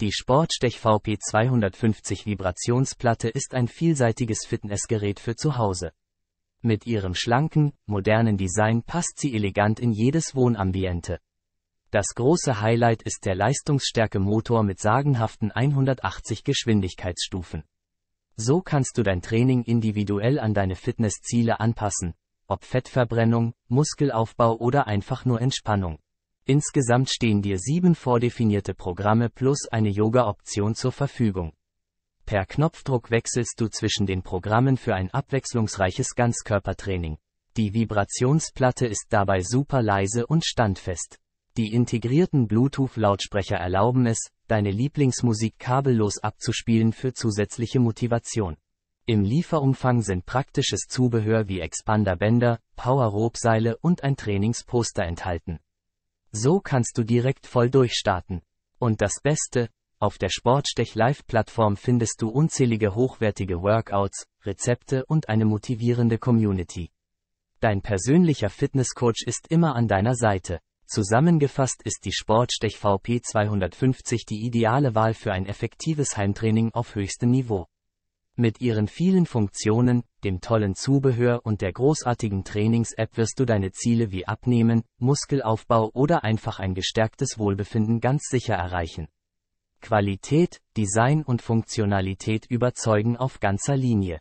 Die Sportstech VP250 Vibrationsplatte ist ein vielseitiges Fitnessgerät für zu Hause. Mit ihrem schlanken, modernen Design passt sie elegant in jedes Wohnambiente. Das große Highlight ist der leistungsstärke Motor mit sagenhaften 180 Geschwindigkeitsstufen. So kannst du dein Training individuell an deine Fitnessziele anpassen, ob Fettverbrennung, Muskelaufbau oder einfach nur Entspannung. Insgesamt stehen dir sieben vordefinierte Programme plus eine Yoga-Option zur Verfügung. Per Knopfdruck wechselst du zwischen den Programmen für ein abwechslungsreiches Ganzkörpertraining. Die Vibrationsplatte ist dabei super leise und standfest. Die integrierten Bluetooth-Lautsprecher erlauben es, deine Lieblingsmusik kabellos abzuspielen für zusätzliche Motivation. Im Lieferumfang sind praktisches Zubehör wie Expanderbänder, Power-Rope-Seile und ein Trainingsposter enthalten. So kannst du direkt voll durchstarten. Und das Beste, auf der Sportstech Live-Plattform findest du unzählige hochwertige Workouts, Rezepte und eine motivierende Community. Dein persönlicher Fitnesscoach ist immer an deiner Seite. Zusammengefasst ist die Sportstech VP 250 die ideale Wahl für ein effektives Heimtraining auf höchstem Niveau. Mit ihren vielen Funktionen, dem tollen Zubehör und der großartigen Trainings-App wirst du deine Ziele wie Abnehmen, Muskelaufbau oder einfach ein gestärktes Wohlbefinden ganz sicher erreichen. Qualität, Design und Funktionalität überzeugen auf ganzer Linie.